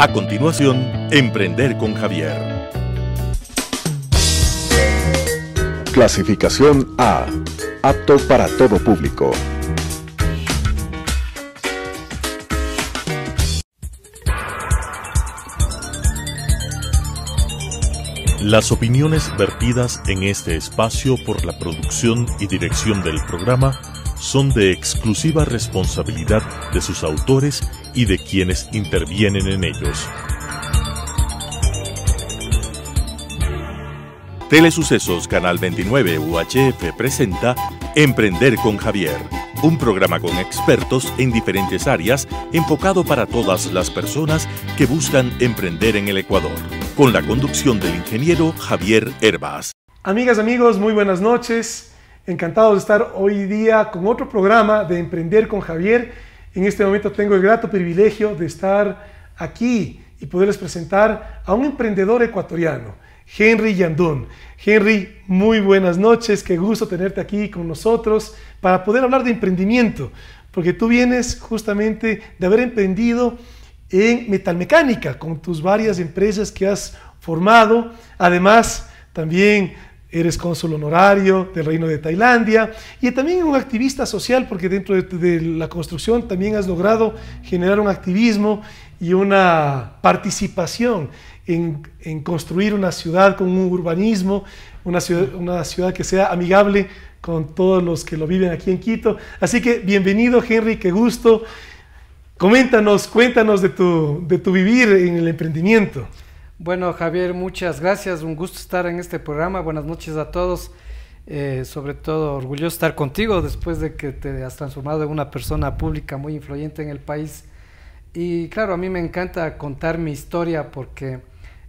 A continuación, Emprender con Javier. Clasificación A. Apto para todo público. Las opiniones vertidas en este espacio por la producción y dirección del programa son de exclusiva responsabilidad de sus autores y de quienes intervienen en ellos. Telesucesos Canal 29 UHF presenta Emprender con Javier, un programa con expertos en diferentes áreas enfocado para todas las personas que buscan emprender en el Ecuador, con la conducción del ingeniero Javier Herbas. Amigas, amigos, muy buenas noches. Encantado de estar hoy día con otro programa de Emprender con Javier en este momento tengo el grato privilegio de estar aquí y poderles presentar a un emprendedor ecuatoriano, Henry Yandón. Henry, muy buenas noches, qué gusto tenerte aquí con nosotros para poder hablar de emprendimiento, porque tú vienes justamente de haber emprendido en metalmecánica con tus varias empresas que has formado, además también eres cónsul honorario del Reino de Tailandia y también un activista social, porque dentro de, la construcción también has logrado generar un activismo y una participación en, en construir una ciudad con un urbanismo, una ciudad, una ciudad que sea amigable con todos los que lo viven aquí en Quito. Así que bienvenido Henry, qué gusto. Coméntanos, cuéntanos de tu, de tu vivir en el emprendimiento. Bueno, Javier, muchas gracias. Un gusto estar en este programa. Buenas noches a todos. Eh, sobre todo, orgulloso estar contigo después de que te has transformado en una persona pública muy influyente en el país. Y claro, a mí me encanta contar mi historia porque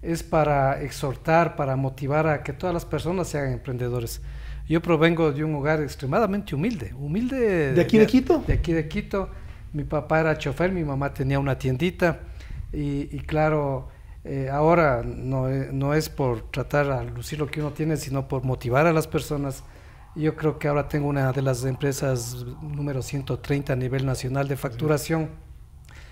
es para exhortar, para motivar a que todas las personas sean emprendedores. Yo provengo de un hogar extremadamente humilde, humilde. ¿De aquí de, Quito? De aquí de Quito. Mi papá era chofer, mi mamá tenía una tiendita y claro, eh, ahora e, no, es por tratar a lucir lo que uno tiene, sino por motivar a las personas. Yo creo que ahora tengo una de las empresas número 130 a nivel nacional de facturación.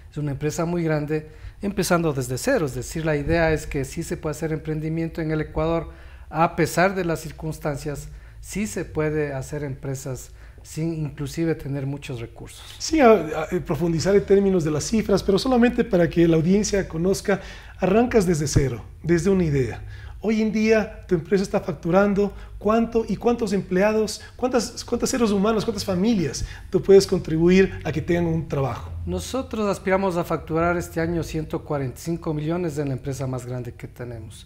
Es una empresa muy grande, empezando desde cero. Es decir, la idea es que sí se puede hacer emprendimiento en el Ecuador, a pesar de las circunstancias, sí se puede hacer empresas sin inclusive tener muchos recursos. Sí, eh, profundizar en términos de las cifras, pero solamente para que la audiencia conozca, arrancas desde cero, desde una idea. Hoy en día tu empresa está facturando cuánto y cuántos empleados, cuántas, cuántos seres humanos, cuántas familias tú puedes contribuir a que tengan un trabajo. Nosotros aspiramos a facturar este año 145 millones de la empresa más grande que tenemos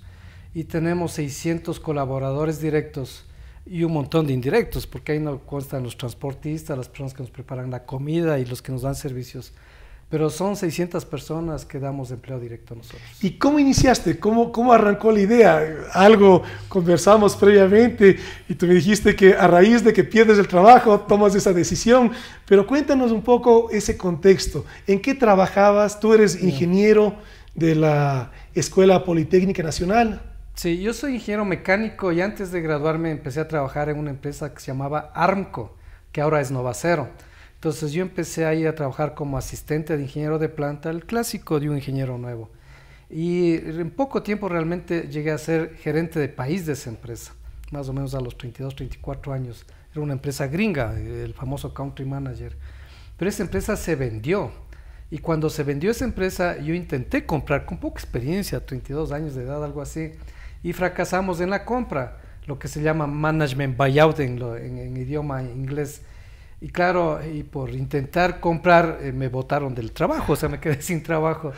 y tenemos 600 colaboradores directos y un montón de indirectos, porque ahí no constan los transportistas, las personas que nos preparan la comida y los que nos dan servicios. Pero son 600 personas que damos empleo directo a nosotros. ¿Y cómo iniciaste? ¿Cómo, cómo arrancó la idea? Algo conversamos previamente y tú me dijiste que a raíz de que pierdes el trabajo tomas esa decisión. Pero cuéntanos un poco ese contexto. ¿En qué trabajabas? Tú eres ingeniero de la Escuela Politécnica Nacional. Sí, yo soy ingeniero mecánico y antes de graduarme empecé a trabajar en una empresa que se llamaba Armco, que ahora es Novacero. Entonces yo empecé ahí a trabajar como asistente de ingeniero de planta, el clásico de un ingeniero nuevo. Y en poco tiempo realmente llegué a ser gerente de país de esa empresa, más o menos a los 32, 34 años. Era una empresa gringa, el famoso country manager. Pero esa empresa se vendió. Y cuando se vendió esa empresa, yo intenté comprar con poca experiencia, 32 años de edad, algo así y fracasamos en la compra, lo que se llama management buyout en, en, idioma inglés. Y claro, y por intentar comprar eh, me botaron del trabajo, o sea, me quedé sin trabajo.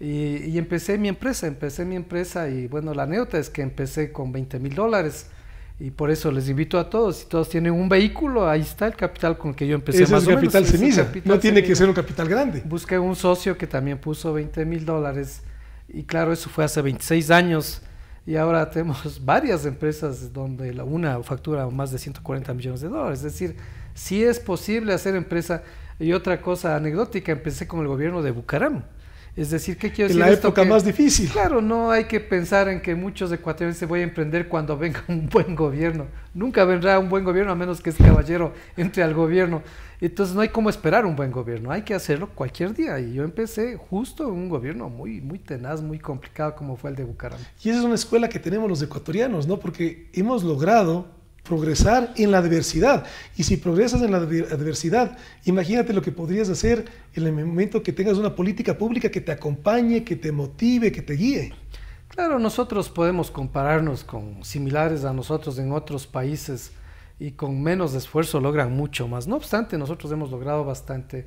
Y, empecé mi empresa, empecé mi empresa y bueno, la anécdota es que empecé con 20 mil dólares y por eso les invito a todos, si todos tienen un vehículo, ahí está el capital con el que yo empecé. Ese más es o capital semilla, no tiene que ser un capital grande. Busqué un socio que también puso 20 mil dólares y claro, eso fue hace 26 años y ahora tenemos varias empresas donde la una factura más de 140 millones de dólares. Es decir, si es posible hacer empresa. Y otra cosa anecdótica, empecé con el gobierno de Bucaram. Es decir, ¿qué quiero decir? En la época más difícil. Claro, no hay que pensar en que muchos ecuatorianos se voy a emprender cuando venga un buen gobierno. Nunca vendrá un buen gobierno a menos que ese caballero entre al gobierno. Entonces no hay como esperar un buen gobierno, hay que hacerlo cualquier día. Y yo empecé justo en un gobierno muy, muy tenaz, muy complicado como fue el de Bucaramanga. Y esa es una escuela que tenemos los ecuatorianos, ¿no? Porque hemos logrado progresar en la adversidad. Y si progresas en la adversidad, imagínate lo que podrías hacer en el momento que tengas una política pública que te acompañe, que te motive, que te guíe. Claro, nosotros podemos compararnos con similares a nosotros en otros países y con menos esfuerzo logran mucho más. No obstante, nosotros hemos logrado bastante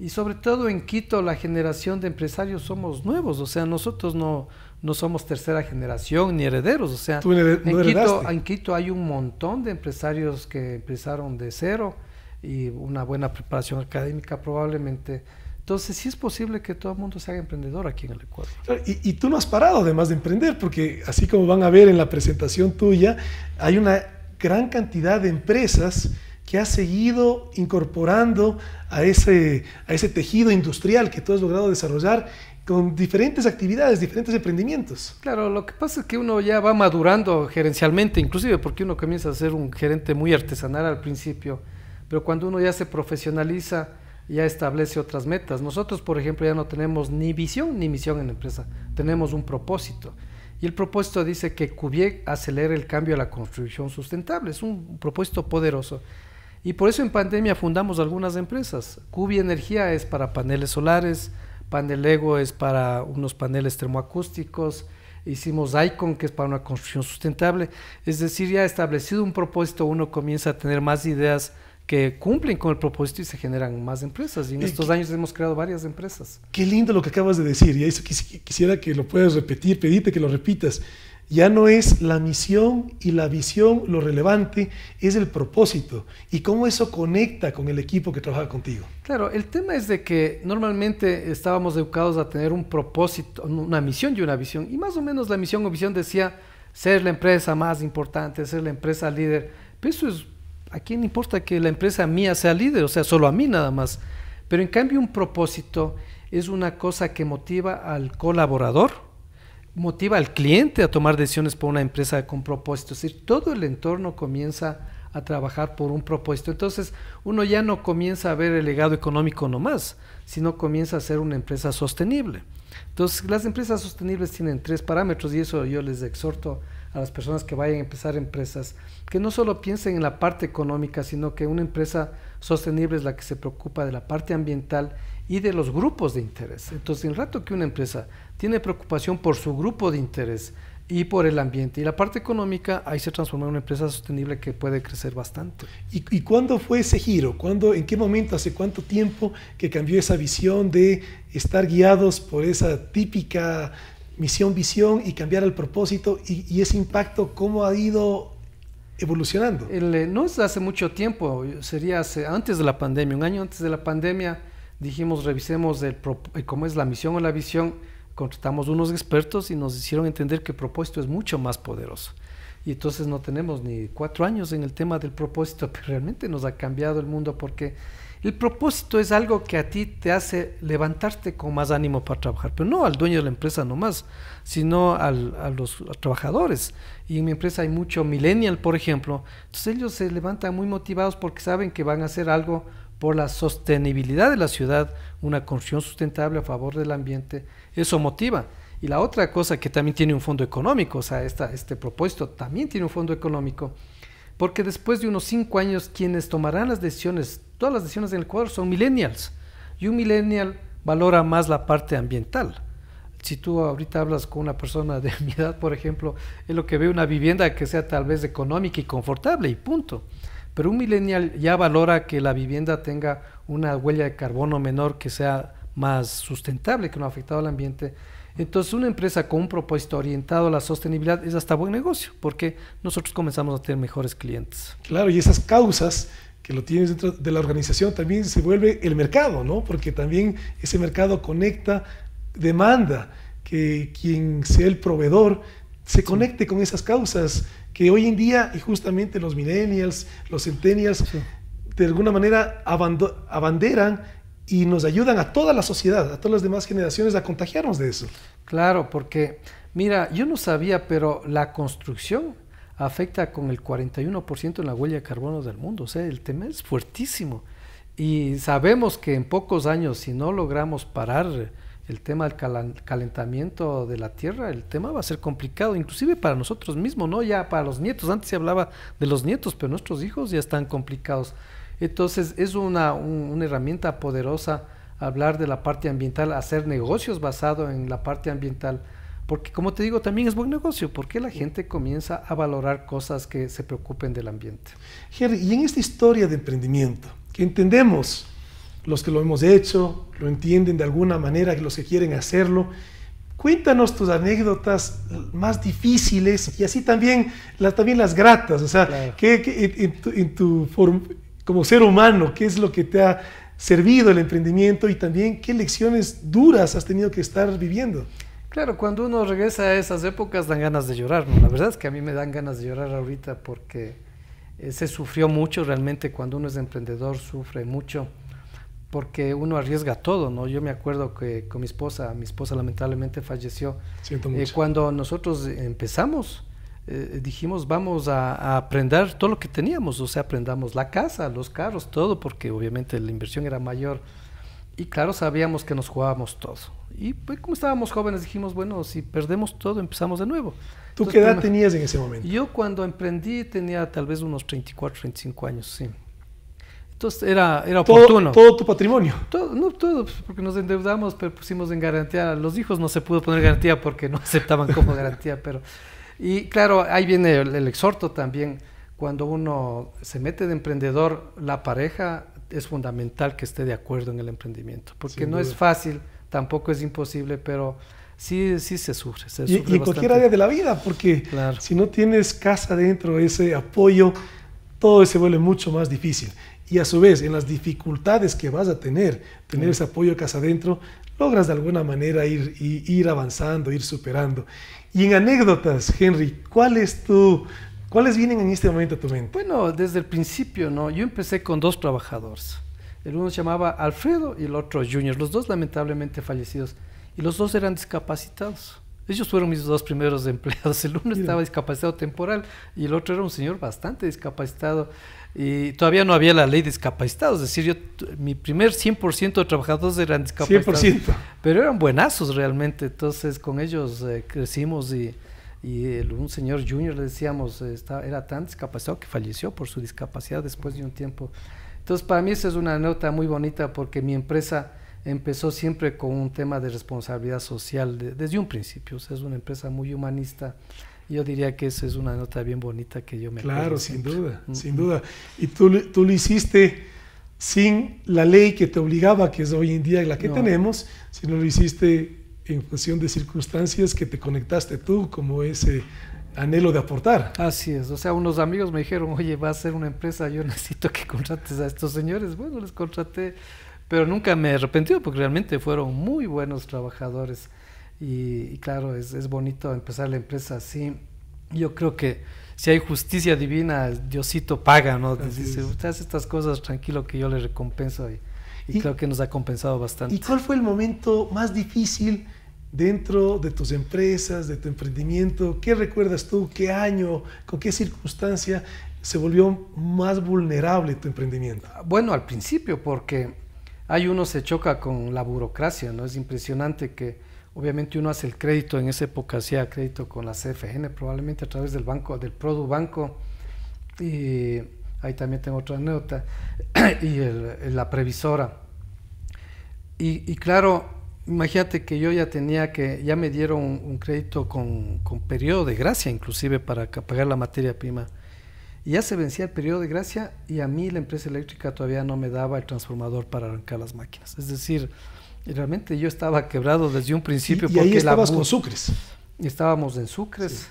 y sobre todo en Quito la generación de empresarios somos nuevos, o sea, nosotros no, no somos tercera generación ni herederos, o sea, en, Quito, en, Quito, hay un montón de empresarios que empezaron de cero y una buena preparación académica probablemente. Entonces sí es posible que todo el mundo sea emprendedor aquí en el Ecuador. Y, y tú no has parado además de emprender, porque así como van a ver en la presentación tuya, hay una gran cantidad de empresas que ha seguido incorporando a ese, a ese tejido industrial que tú has logrado desarrollar con diferentes actividades, diferentes emprendimientos. Claro, lo que pasa es que uno ya va madurando gerencialmente, inclusive porque uno comienza a ser un gerente muy artesanal al principio, pero cuando uno ya se profesionaliza, ya establece otras metas. Nosotros, por ejemplo, ya no tenemos ni visión ni misión en la empresa, tenemos un propósito. Y el propósito dice que Cubier acelere el cambio a la construcción sustentable. Es un propósito poderoso y por eso en pandemia fundamos algunas empresas. Cubi Energía es para paneles solares, Panel Ego es para unos paneles termoacústicos, hicimos Icon, que es para una construcción sustentable. Es decir, ya establecido un propósito, uno comienza a tener más ideas que cumplen con el propósito y se generan más empresas. Y en eh, estos años hemos creado varias empresas. Qué lindo lo que acabas de decir, y eso quisiera que lo puedas repetir, pedirte que lo repitas. Ya no es la misión y la visión lo relevante, es el propósito y cómo eso conecta con el equipo que trabaja contigo. Claro, el tema es de que normalmente estábamos educados a tener un propósito, una misión y una visión. Y más o menos la misión o visión decía ser la empresa más importante, ser la empresa líder. Pero eso es, ¿a quién importa que la empresa mía sea líder? O sea, solo a mí nada más. Pero en cambio un propósito es una cosa que motiva al colaborador motiva al cliente a tomar decisiones por una empresa con propósito. Es decir, todo el entorno comienza a trabajar por un propósito. Entonces, uno ya no comienza a ver el legado económico nomás, sino comienza a ser una empresa sostenible. Entonces, las empresas sostenibles tienen tres parámetros y eso yo les exhorto a las personas que vayan a empezar empresas, que no solo piensen en la parte económica, sino que una empresa sostenible es la que se preocupa de la parte ambiental y de los grupos de interés. Entonces, en el rato que una empresa tiene preocupación por su grupo de interés y por el ambiente y la parte económica, ahí se transforma en una empresa sostenible que puede crecer bastante. ¿Y, y cuándo fue ese giro? ¿Cuándo, ¿En qué momento, hace cuánto tiempo que cambió esa visión de estar guiados por esa típica misión, visión y cambiar el propósito y, ese impacto, ¿cómo ha ido evolucionando? Eh, no es hace mucho tiempo, sería antes de la pandemia, un año antes de la pandemia, dijimos revisemos el, eh, cómo es la misión o la visión, contratamos unos expertos y nos hicieron entender que el propósito es mucho más poderoso. Y entonces no tenemos ni cuatro años en el tema del propósito, pero realmente nos ha cambiado el mundo porque el propósito es algo que a ti te hace levantarte con más ánimo para trabajar, pero no al dueño de la empresa nomás, sino a los trabajadores. Y en mi empresa hay mucho millennial, por ejemplo. Entonces ellos se levantan muy motivados porque saben que van a hacer algo por la sostenibilidad de la ciudad, una construcción sustentable a favor del ambiente. Eso motiva. Y la otra cosa que también tiene un fondo económico, o sea, este propósito también tiene un fondo económico porque después de unos cinco años quienes tomarán las decisiones, todas las decisiones en el Ecuador son millennials, y un millennial valora más la parte ambiental. Si tú ahorita hablas con una persona de mi edad, por ejemplo, es lo que ve una vivienda que sea tal vez económica y confortable y punto. Pero un millennial ya valora que la vivienda tenga una huella de carbono menor que sea más sustentable, que no afectado al ambiente entonces, una empresa con un propósito orientado a la sostenibilidad es hasta buen negocio, porque nosotros comenzamos a tener mejores clientes. Claro, y esas causas que lo tienes dentro de la organización también se vuelve el mercado, ¿no? Porque también ese mercado conecta demanda, que quien sea el proveedor se conecte con esas causas que hoy en día, y justamente los millennials, los centennials, de alguna manera abanderan y nos ayudan a toda la sociedad, a todas las demás generaciones a contagiarnos de eso. Claro, porque mira, yo no sabía, pero la construcción afecta con el 41% en la huella de carbono del mundo, o sea, el tema es fuertísimo. Y sabemos que en pocos años, si no logramos parar el tema del calentamiento de la tierra, el tema va a ser complicado, inclusive para nosotros mismos, ¿no? Ya para los nietos, antes se hablaba de los nietos, pero nuestros hijos ya están complicados. Entonces es una, herramienta poderosa hablar de la parte ambiental, hacer negocios basado en la parte ambiental. Porque como te digo, también es buen negocio, porque la gente comienza a valorar cosas que se preocupen del ambiente. Jerry, y en esta historia de emprendimiento, que entendemos los que lo hemos hecho, lo entienden de alguna manera, los que quieren hacerlo, cuéntanos tus anécdotas más difíciles y así también, las, también las gratas, o sea, que, en, tu, en como ser humano, qué es lo que te ha servido el emprendimiento y también qué lecciones duras has tenido que estar viviendo. Claro, cuando uno regresa a esas épocas dan ganas de llorar. ¿no? La verdad es que a mí me dan ganas de llorar ahorita porque se sufrió mucho realmente cuando uno es emprendedor, sufre mucho porque uno arriesga todo, ¿no? Yo me acuerdo que con mi esposa, mi esposa lamentablemente falleció. Siento eh, cuando nosotros empezamos, eh, dijimos vamos a, aprender todo lo que teníamos, o sea, aprendamos la casa, los carros, todo, porque obviamente la inversión era mayor. Y claro, sabíamos que nos jugábamos todo. Y pues, como estábamos jóvenes, dijimos, bueno, si perdemos todo, empezamos de nuevo. ¿Tú qué edad tenías en ese momento? Yo cuando emprendí tenía tal vez unos 34, 35 años, sí. Entonces era, era oportuno. ¿Todo, tu patrimonio? Todo, no, todo, pues, porque nos endeudamos, pero pusimos en garantía. Los hijos no se pudo poner garantía porque no aceptaban como garantía, pero y claro, ahí viene el, exhorto también. Cuando uno se mete de emprendedor, la pareja es fundamental que esté de acuerdo en el emprendimiento, porque no es fácil, tampoco es imposible, pero sí, sí se sufre. y, en cualquier área de la vida, porque si no tienes casa dentro, ese apoyo, todo se vuelve mucho más difícil. Y a su vez, en las dificultades que vas a tener, tener ese apoyo casa adentro, logras de alguna manera ir, ir avanzando, ir superando. Y en anécdotas, Henry, ¿cuál es ¿cuáles vienen en este momento a tu mente? Bueno, desde el principio, ¿no? Yo empecé con dos trabajadores. El uno se llamaba Alfredo y el otro Junior, los dos lamentablemente fallecidos. Y los dos eran discapacitados. Ellos fueron mis dos primeros empleados. El uno estaba discapacitado temporal y el otro era un señor bastante discapacitado y todavía no había la ley de discapacitados. Es decir, yo, mi primer 100% de trabajadores eran discapacitados. 100%. Pero eran buenazos realmente. Entonces, con ellos eh, crecimos y, y un señor junior le decíamos, eh, era tan discapacitado que falleció por su discapacidad después de un tiempo. Entonces, para mí esa es una nota muy bonita porque mi empresa empezó siempre con un tema de responsabilidad social desde un principio. sea, es una empresa muy humanista yo diría que eso es una nota bien bonita que yo me Claro, sin duda, sin duda. Y tú, tú lo hiciste sin la ley que te obligaba, que es hoy en día la que tenemos, sino lo hiciste en función de circunstancias que te conectaste tú, como ese anhelo de aportar. Así es, o sea, unos amigos me dijeron, oye, va a ser una empresa, yo necesito que contrates a estos señores. Bueno, les contraté, pero nunca me arrepentí, porque realmente fueron muy buenos trabajadores. Y, claro, es, es, bonito empezar la empresa así. Yo creo que si hay justicia divina, Diosito paga, ¿no? Dice, usted hace estas cosas, tranquilo que yo le recompenso y, creo que nos ha compensado bastante. ¿Y cuál fue el momento más difícil dentro de tus empresas, de tu emprendimiento? ¿Qué recuerdas tú? ¿Qué año? ¿Con qué circunstancia se volvió más vulnerable tu emprendimiento? Ah, bueno, al principio, porque hay uno se choca con la burocracia, ¿no? Es impresionante que Obviamente uno hace el crédito, en esa época hacía crédito con la CFN, probablemente a través del banco, del Produ Banco. Y ahí también tengo otra anécdota. y la previsora. Y, claro, imagínate que yo ya tenía que, ya me dieron un, crédito con, con, periodo de gracia, inclusive para pagar la materia prima. Y ya se vencía el periodo de gracia y a mí la empresa eléctrica todavía no me daba el transformador para arrancar las máquinas. Es decir, y realmente yo estaba quebrado desde un principio. porque ahí estabas con Sucres. Estábamos en Sucres.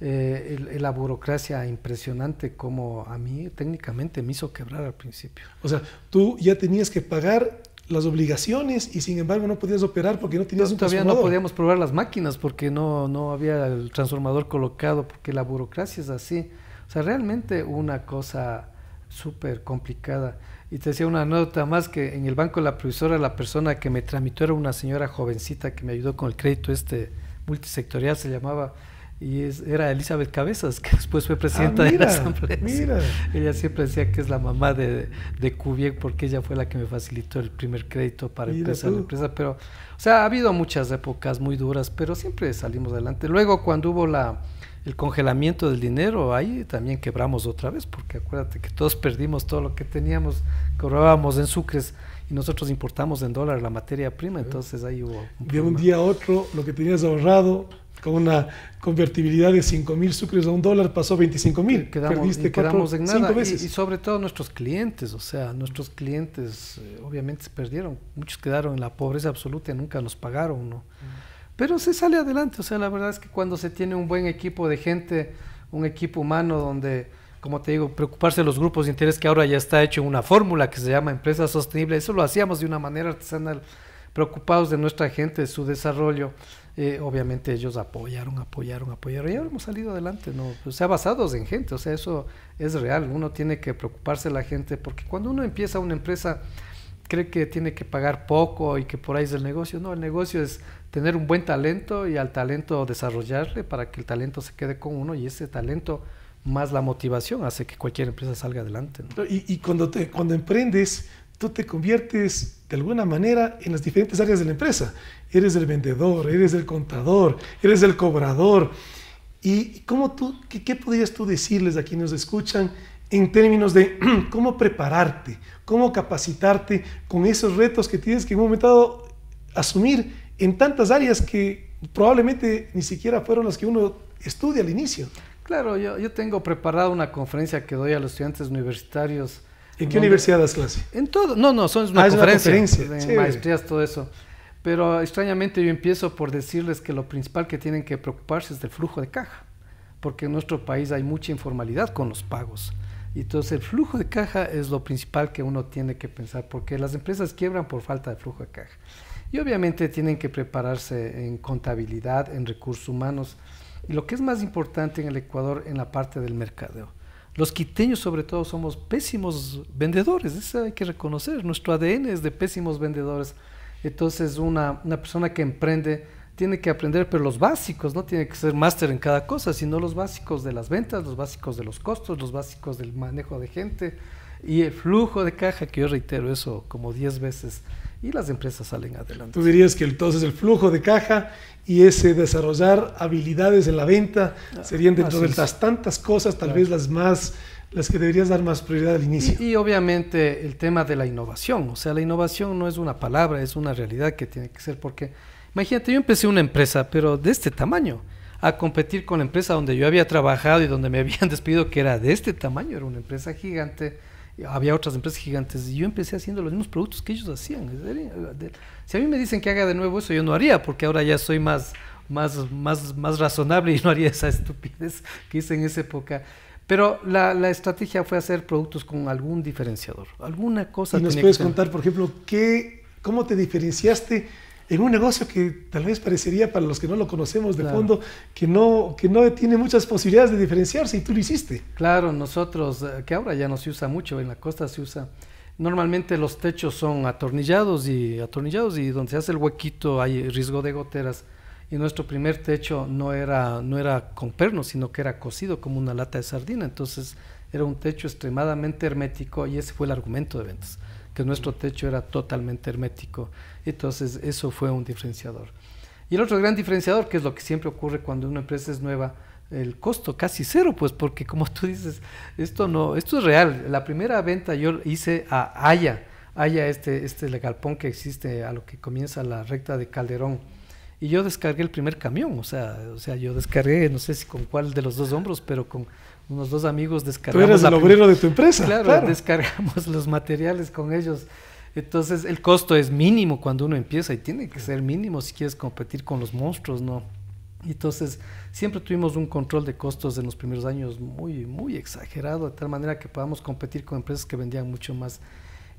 Eh, la burocracia impresionante como a mí técnicamente me hizo quebrar al principio. O sea, tú ya tenías que pagar las obligaciones y sin embargo no podías operar porque no tenías un un todavía no podíamos probar las máquinas porque no, no había el transformador colocado porque la burocracia es así. O sea, realmente una cosa súper complicada. Y te decía una anécdota más que en el banco de la provisora la persona que me tramitó era una señora jovencita que me ayudó con el crédito este multisectorial, se llamaba, y es, era Elizabeth Cabezas, que después fue presidenta ah, de la Asamblea. Mira. Ella siempre decía que es la mamá de, de Cubier porque ella fue la que me facilitó el primer crédito para empezar la empresa. Pero, o sea, ha habido muchas épocas muy duras, pero siempre salimos adelante. Luego, cuando hubo la el congelamiento del dinero, ahí también quebramos otra vez, porque acuérdate que todos perdimos todo lo que teníamos, cobrábamos en sucres y nosotros importamos en dólar la materia prima, entonces ahí hubo... de un día a otro, lo que tenías ahorrado con una convertibilidad de cinco mil sucres a un dólar pasó 25 mil. Perdiste Y, sobre todo nuestros clientes, o sea, nuestros clientes eh, obviamente se perdieron. Muchos quedaron en la pobreza absoluta y nunca nos pagaron. ¿no? Mm pero se sale adelante. O sea, la verdad es que cuando se tiene un buen equipo de gente, un equipo humano donde, como te digo, preocuparse de los grupos de interés que ahora ya está hecho una fórmula que se llama empresa sostenible, eso lo hacíamos de una manera artesanal, preocupados de nuestra gente, de su desarrollo. Eh, obviamente ellos apoyaron, apoyaron, apoyaron y ahora hemos salido adelante, ¿no? O sea, basados en gente, o sea, eso es real, uno tiene que preocuparse de la gente porque cuando uno empieza una empresa cree que tiene que pagar poco y que por ahí es el negocio. No, el negocio es tener un buen talento y al talento desarrollarle para que el talento se quede con uno y ese talento más la motivación hace que cualquier empresa salga adelante. Y, cuando, te, cuando emprendes, tú te conviertes de alguna manera en las diferentes áreas de la empresa. Eres el vendedor, eres el contador, eres el cobrador. ¿Y cómo tú, qué, qué podrías tú decirles a quienes nos escuchan? en términos de cómo prepararte, cómo capacitarte con esos retos que tienes que en un momento dado asumir en tantas áreas que probablemente ni siquiera fueron las que uno estudia al inicio. Claro, yo, tengo preparada una conferencia que doy a los estudiantes universitarios. ¿En qué universidad das clase? En todo, no, no, son una ah, es una conferencia. maestrías, todo eso. Pero extrañamente yo empiezo por decirles que lo principal que tienen que preocuparse es del flujo de caja, porque en nuestro país hay mucha informalidad con los pagos. Y entonces el flujo de caja es lo principal que uno tiene que pensar, porque las empresas quiebran por falta de flujo de caja. Y obviamente tienen que prepararse en contabilidad, en recursos humanos, y lo que es más importante en el Ecuador, en la parte del mercadeo. Los quiteños sobre todo somos pésimos vendedores, eso hay que reconocer, nuestro ADN es de pésimos vendedores. Entonces una, una persona que emprende tiene que aprender, pero los básicos, no tiene que ser máster en cada cosa, sino los básicos de las ventas, los básicos de los costos, los básicos del manejo de gente y el flujo de caja, que yo reitero eso como 10 veces, y las empresas salen adelante. Tú dirías que entonces el flujo de caja y ese desarrollar habilidades en la venta ah, serían dentro de las tantas cosas, tal vez las más las que deberías dar más prioridad al inicio. y, obviamente el tema de la innovación, o sea, la innovación no es una palabra, es una realidad que tiene que ser porque Imagínate, yo empecé una empresa, pero de este tamaño, a competir con la empresa donde yo había trabajado y donde me habían despedido, que era de este tamaño, era una empresa gigante, había otras empresas gigantes, y yo empecé haciendo los mismos productos que ellos hacían. Si a mí me dicen que haga de nuevo eso, yo no haría, porque ahora ya soy más, más, más, más razonable y no haría esa estupidez que hice en esa época. Pero la, estrategia fue hacer productos con algún diferenciador, alguna cosa. ¿Y nos puedes contar, por ejemplo, qué, cómo te diferenciaste en un negocio que tal vez parecería para los que no lo conocemos de fondo que no, que no tiene muchas posibilidades de diferenciarse y tú lo hiciste. Claro, nosotros, eh, que ahora ya no se usa mucho, en la costa se usa, normalmente los techos son atornillados y atornillados y donde se hace el huequito hay riesgo de goteras. Y nuestro primer techo no era, no era con pernos, sino que era cocido como una lata de sardina. Entonces era un techo extremadamente hermético y ese fue el argumento de ventas que nuestro techo era totalmente hermético. Entonces eso fue un diferenciador. Y el otro gran diferenciador, que es lo que siempre ocurre cuando una empresa es nueva, el costo casi cero, pues porque como tú dices, esto no, esto es real. La primera venta yo hice a Haya, Haya este, este galpón que existe a lo que comienza la recta de Calderón. Y yo descargué el primer camión, o sea, o sea, yo descargué, no sé si con cuál de los dos hombros, pero con unos dos amigos descargamos. obrero de tu empresa. Claro, descargamos los materiales con ellos. Entonces, el costo es mínimo cuando uno empieza y tiene que ser mínimo si quieres competir con los monstruos, ¿no? Entonces, siempre tuvimos un control de costos en los primeros años muy, muy exagerado, de tal manera que podamos competir con empresas que vendían mucho más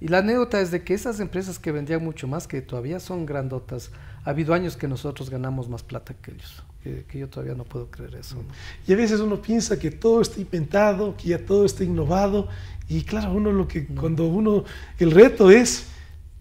y la anécdota es de que esas empresas que vendían mucho más, que todavía son grandotas, ha habido años que nosotros ganamos más plata que ellos. Que, yo todavía no puedo creer eso. Y a veces uno piensa que todo está inventado, que ya todo está innovado. Y claro, uno lo que, cuando uno, el reto es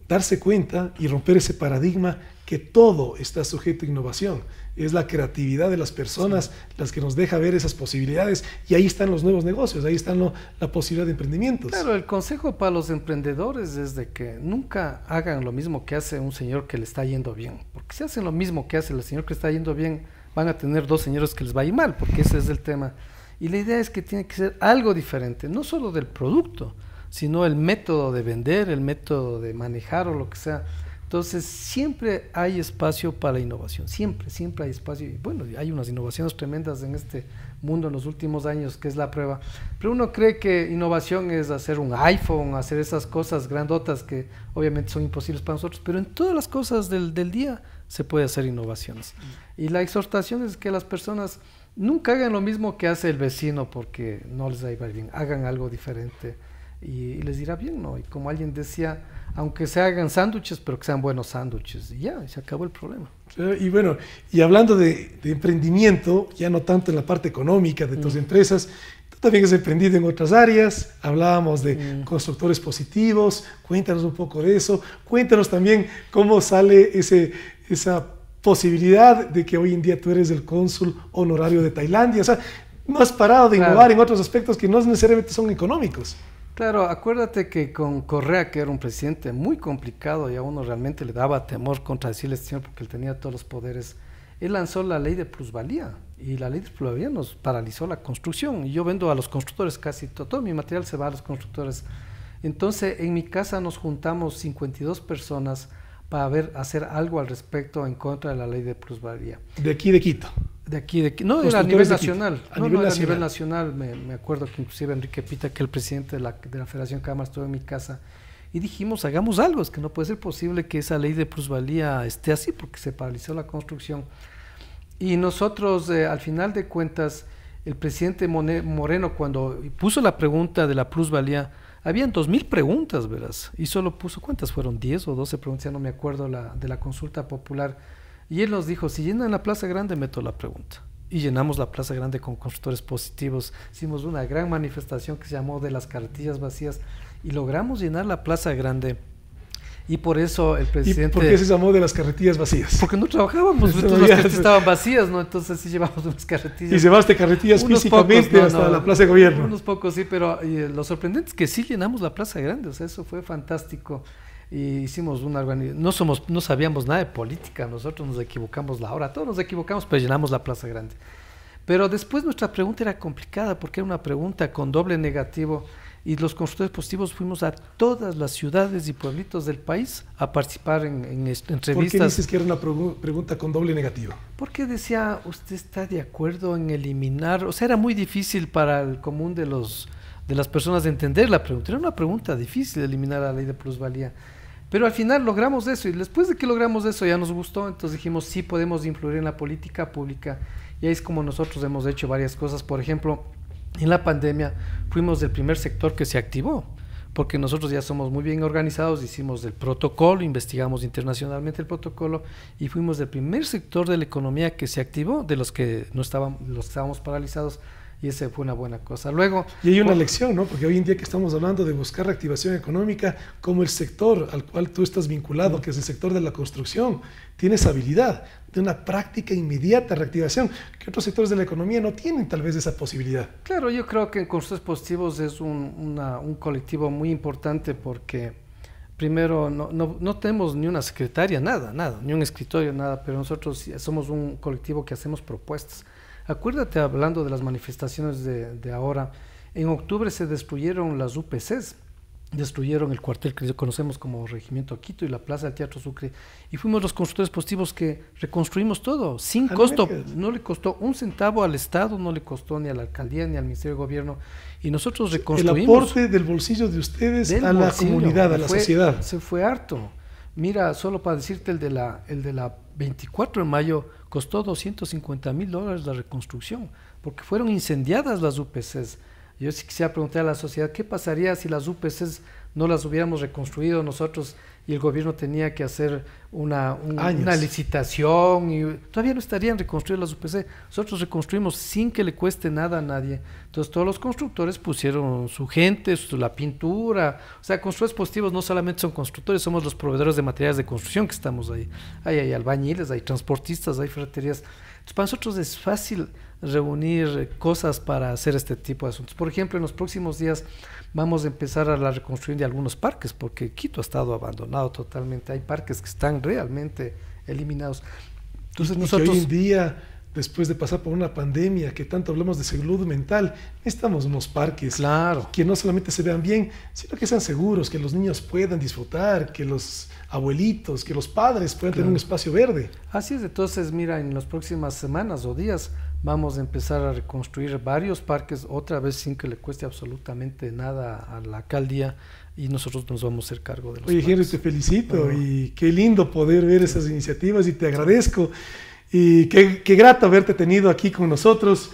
darse cuenta y romper ese paradigma que todo está sujeto a innovación. Es la creatividad de las personas las que nos deja ver esas posibilidades y ahí están los nuevos negocios, ahí están la posibilidad de emprendimientos. Claro, el consejo para los emprendedores es de que nunca hagan lo mismo que hace un señor que le está yendo bien, porque si hacen lo mismo que hace el señor que está yendo bien, van a tener dos señores que les va a ir mal, porque ese es el tema. Y la idea es que tiene que ser algo diferente, no solo del producto, sino el método de vender, el método de manejar o lo que sea. Entonces, siempre hay espacio para la innovación, siempre, siempre hay espacio. Y bueno, hay unas innovaciones tremendas en este mundo en los últimos años, que es la prueba. Pero uno cree que innovación es hacer un iPhone, hacer esas cosas grandotas que obviamente son imposibles para nosotros, pero en todas las cosas del, del día se puede hacer innovaciones. Y la exhortación es que las personas nunca hagan lo mismo que hace el vecino porque no les va a ir bien, hagan algo diferente y, y les irá bien, ¿no? Y como alguien decía, aunque se hagan sándwiches, pero que sean buenos sándwiches. Y ya, se acabó el problema. Y bueno, y hablando de, emprendimiento, ya no tanto en la parte económica de tus mm. empresas, tú también has emprendido en otras áreas, hablábamos de mm. constructores positivos, cuéntanos un poco de eso, cuéntanos también cómo sale ese, esa posibilidad de que hoy en día tú eres el cónsul honorario de Tailandia, o sea, no has parado de innovar en otros aspectos que no necesariamente son económicos. Claro, acuérdate que con Correa, que era un presidente muy complicado y a uno realmente le daba temor contradecirle este señor porque él tenía todos los poderes, él lanzó la ley de plusvalía y la ley de plusvalía nos paralizó la construcción. Y yo vendo a los constructores casi todo, todo mi material se va a los constructores. Entonces, en mi casa nos juntamos 52 personas para ver, hacer algo al respecto en contra de la ley de plusvalía. De aquí de Quito aquí, de No, era a nivel nacional. a nivel nacional. Me, acuerdo que inclusive Enrique Pita, que el presidente de la, Federación Cámara, estuvo en mi casa y dijimos, hagamos algo. Es que no puede ser posible que esa ley de plusvalía esté así porque se paralizó la construcción. Y nosotros, eh, al final de cuentas, el presidente Moreno, cuando puso la pregunta de la plusvalía, habían dos mil preguntas, ¿verdad? y solo puso, ¿cuántas fueron? Diez o 12 preguntas? Ya no me acuerdo la, de la consulta popular y él nos dijo, si llenan la Plaza Grande, meto la pregunta. Y llenamos la Plaza Grande con constructores positivos. Hicimos una gran manifestación que se llamó de las carretillas vacías y logramos llenar la Plaza Grande. Y por eso el presidente... ¿Por qué se llamó de las carretillas vacías? Porque no trabajábamos, todas las carretillas estaban vacías, ¿no? Entonces sí llevamos unas carretillas. Y llevaste carretillas físicamente hasta la Plaza de Gobierno. Unos pocos, sí, pero eh, lo sorprendente es que sí llenamos la Plaza Grande, o sea, eso fue fantástico y hicimos una No, somos, no sabíamos nada de política, nosotros nos equivocamos la hora, todos nos equivocamos, pero llenamos la Plaza Grande. Pero después nuestra pregunta era complicada porque era una pregunta con doble negativo y los constructores positivos fuimos a todas las ciudades y pueblitos del país a participar en, en entrevistas. ¿Por qué dices que era una pregunta con doble negativo? Porque decía, ¿usted está de acuerdo en eliminar? O sea, era muy difícil para el común de, los, de las personas entender la pregunta. Era una pregunta difícil eliminar la ley de plusvalía. Pero al final logramos eso y después de que logramos eso ya nos gustó, entonces dijimos sí podemos influir en la política pública y ahí es como nosotros hemos hecho varias cosas. Por ejemplo, en la pandemia fuimos del primer sector que se activó porque nosotros ya somos muy bien organizados, hicimos el protocolo, investigamos internacionalmente el protocolo y fuimos del primer sector de la economía que se activó, de los que no estaban, los estábamos paralizados y esa fue una buena cosa. Luego, y hay una lección, ¿no? Porque hoy en día que estamos hablando de buscar reactivación económica, como el sector al cual tú estás vinculado, que es el sector de la construcción, tienes habilidad de una práctica inmediata reactivación, que otros sectores de la economía no tienen tal vez esa posibilidad. Claro, yo creo que en Constructores Positivos es un, colectivo muy importante porque primero no, no, tenemos ni una secretaria, nada, nada, ni un escritorio, nada, pero nosotros somos un colectivo que hacemos propuestas Acuérdate hablando de las manifestaciones de, ahora. En octubre se destruyeron las UPCs, destruyeron el cuartel que conocemos como Regimiento Quito y la Plaza del Teatro Sucre. Y fuimos los constructores positivos que reconstruimos todo, sin costo. No le costó un centavo al Estado, no le costó ni a la alcaldía, ni al Ministerio de Gobierno. Y nosotros reconstruimos. El aporte del bolsillo de ustedes a la comunidad, a la sociedad. Se fue harto. Mira, solo para decirte el de la, el de la 24 de mayo Costó 250 mil dólares la reconstrucción, porque fueron incendiadas las UPCs yo sí quisiera preguntar a la sociedad, ¿qué pasaría si las UPCs no las hubiéramos reconstruido nosotros y el gobierno tenía que hacer una, licitación? Y, todavía no estarían reconstruidas las UPCs, Nosotros reconstruimos sin que le cueste nada a nadie. Entonces todos los constructores pusieron su gente, la pintura. O sea, constructores positivos no solamente son constructores, somos los proveedores de materiales de construcción que estamos ahí. Ahí hay albañiles, hay transportistas, hay ferreterías. Entonces, para nosotros es fácil reunir cosas para hacer este tipo de asuntos. Por ejemplo, en los próximos días vamos a empezar a la reconstrucción de algunos parques, porque Quito ha estado abandonado totalmente. Hay parques que están realmente eliminados. Entonces, nosotros. hoy en día después de pasar por una pandemia, que tanto hablamos de salud mental, necesitamos unos parques claro. que no solamente se vean bien, sino que sean seguros, que los niños puedan disfrutar, que los abuelitos, que los padres puedan tener un espacio verde. Así es, entonces mira, en las próximas semanas o días vamos a empezar a reconstruir varios parques otra vez sin que le cueste absolutamente nada a la alcaldía y nosotros nos vamos a hacer cargo de los Oye, Henry, te felicito y qué lindo poder ver esas iniciativas y te agradezco y qué, qué grato haberte tenido aquí con nosotros.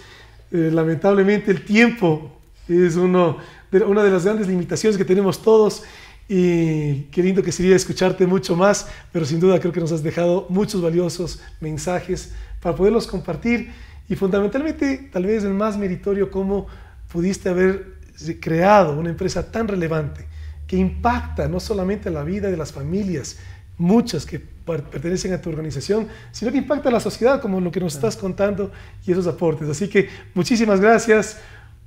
Eh, lamentablemente el tiempo es uno una de las grandes limitaciones que tenemos todos y qué lindo que sería escucharte mucho más, pero sin duda creo que nos has dejado muchos valiosos mensajes para poderlos compartir y fundamentalmente tal vez el más meritorio cómo pudiste haber creado una empresa tan relevante que impacta no solamente la vida de las familias, muchas que pertenecen a tu organización, sino que impacta a la sociedad como lo que nos estás contando y esos aportes. Así que muchísimas gracias,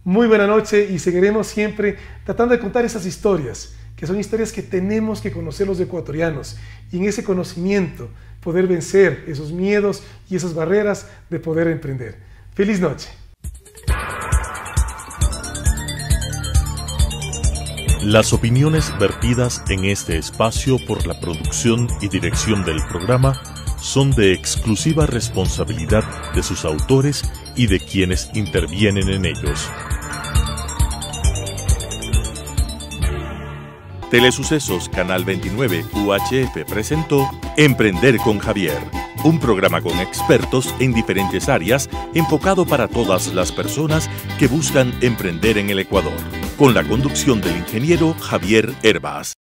muy buena noche y seguiremos siempre tratando de contar esas historias que son historias que tenemos que conocer los ecuatorianos y en ese conocimiento poder vencer esos miedos y esas barreras de poder emprender. Feliz noche. Las opiniones vertidas en este espacio por la producción y dirección del programa son de exclusiva responsabilidad de sus autores y de quienes intervienen en ellos. Telesucesos Canal 29 UHF presentó Emprender con Javier, un programa con expertos en diferentes áreas enfocado para todas las personas que buscan emprender en el Ecuador, con la conducción del ingeniero Javier Herbas.